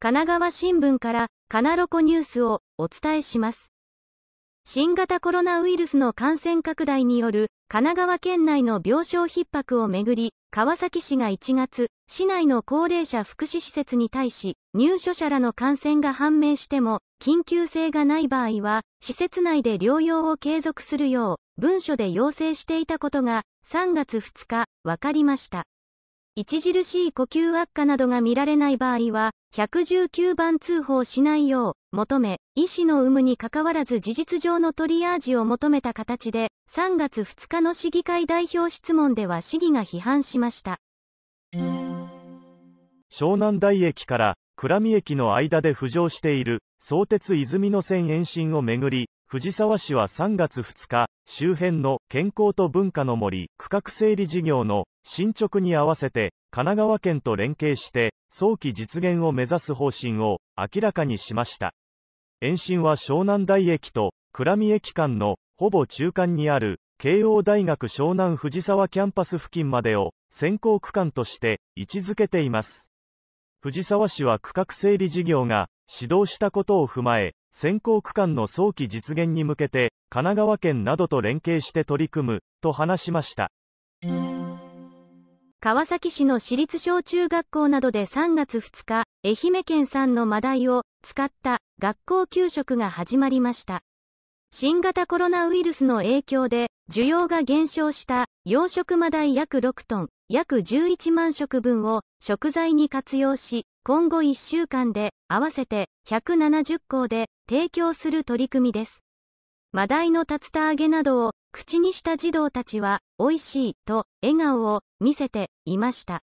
神奈川新聞からカナロコニュースをお伝えします。新型コロナウイルスの感染拡大による神奈川県内の病床逼迫をめぐり、川崎市が1月、市内の高齢者福祉施設に対し、入所者らの感染が判明しても、緊急性がない場合は、施設内で療養を継続するよう、文書で要請していたことが、3月2日、分かりました。著しい呼吸悪化などが見られない場合は、119番通報しないよう、求め、医師の有無にかかわらず事実上のトリアージを求めた形で、3月2日の市議会代表質問では市議が批判しました。湘南台駅から倉見駅の間で浮上している相鉄泉の線延伸をめぐり藤沢市は3月2日、周辺の健康と文化の森区画整理事業の進捗に合わせて、神奈川県と連携して、早期実現を目指す方針を明らかにしました。延伸は湘南台駅と倉見駅間のほぼ中間にある慶応大学湘南藤沢キャンパス付近までを先行区間として位置づけています。藤沢市は区画整理事業が指導したことを踏まえ、先行区間の早期実現に向けて神奈川県などと連携して取り組むと話しました川崎市の私立小中学校などで3月2日愛媛県産のマダイを使った学校給食が始まりました新型コロナウイルスの影響で需要が減少した養殖マダイ約6トン約11万食分を食材に活用し今後1週間で合わせて170校で提供する取り組みです。マダイの竜田揚げなどを口にした児童たちは美味しいと笑顔を見せていました。